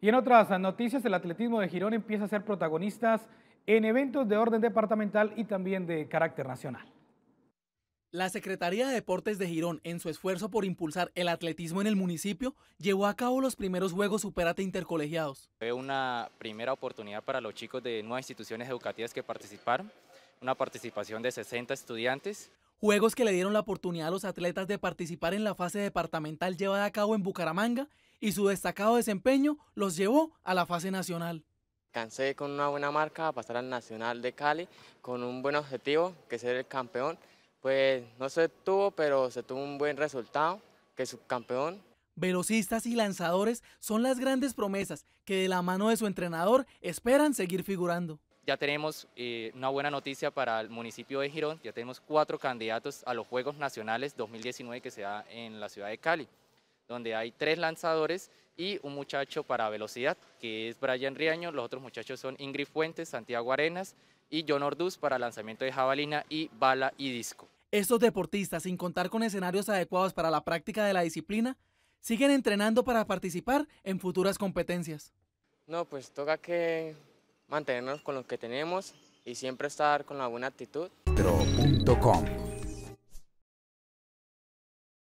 Y en otras noticias, el atletismo de Girón empieza a ser protagonistas en eventos de orden departamental y también de carácter nacional. La Secretaría de Deportes de Girón, en su esfuerzo por impulsar el atletismo en el municipio, llevó a cabo los primeros Juegos Superate Intercolegiados. Fue una primera oportunidad para los chicos de nuevas instituciones educativas que participaron, una participación de 60 estudiantes. Juegos que le dieron la oportunidad a los atletas de participar en la fase departamental llevada a cabo en Bucaramanga y su destacado desempeño los llevó a la fase nacional. Cansé con una buena marca a pasar al Nacional de Cali con un buen objetivo, que ser el campeón. Pues no se tuvo, pero se tuvo un buen resultado, que es subcampeón. Velocistas y lanzadores son las grandes promesas que de la mano de su entrenador esperan seguir figurando ya tenemos eh, una buena noticia para el municipio de Girón, ya tenemos cuatro candidatos a los Juegos Nacionales 2019 que se da en la ciudad de Cali, donde hay tres lanzadores y un muchacho para velocidad, que es Brian Riaño, los otros muchachos son Ingrid Fuentes, Santiago Arenas y John Orduz para lanzamiento de jabalina y bala y disco. Estos deportistas, sin contar con escenarios adecuados para la práctica de la disciplina, siguen entrenando para participar en futuras competencias. No, pues toca que mantenernos con lo que tenemos y siempre estar con la buena actitud.